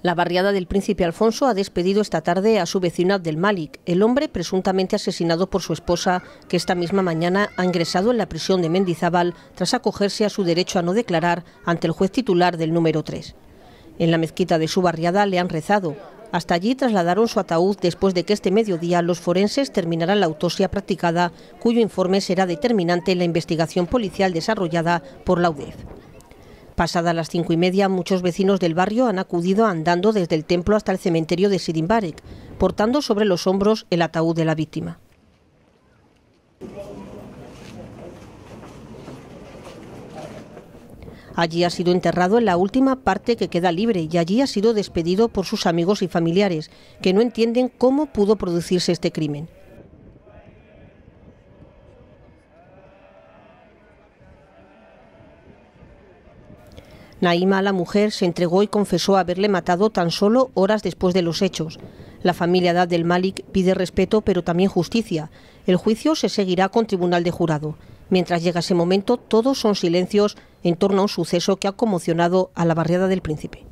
La barriada del príncipe Alfonso ha despedido esta tarde a su vecino Malik, el hombre presuntamente asesinado por su esposa, que esta misma mañana ha ingresado en la prisión de Mendizábal tras acogerse a su derecho a no declarar ante el juez titular del número 3. En la mezquita de su barriada le han rezado. Hasta allí trasladaron su ataúd después de que este mediodía los forenses terminaran la autopsia practicada, cuyo informe será determinante en la investigación policial desarrollada por la UDEF. Pasadas las cinco y media, muchos vecinos del barrio han acudido andando desde el templo hasta el cementerio de Sidimbarek, portando sobre los hombros el ataúd de la víctima. Allí ha sido enterrado en la última parte que queda libre y allí ha sido despedido por sus amigos y familiares, que no entienden cómo pudo producirse este crimen. Naima, la mujer, se entregó y confesó haberle matado tan solo horas después de los hechos. La familia de Abdel Malik pide respeto, pero también justicia. El juicio se seguirá con tribunal de jurado. Mientras llega ese momento, todos son silencios en torno a un suceso que ha conmocionado a la barriada del Príncipe.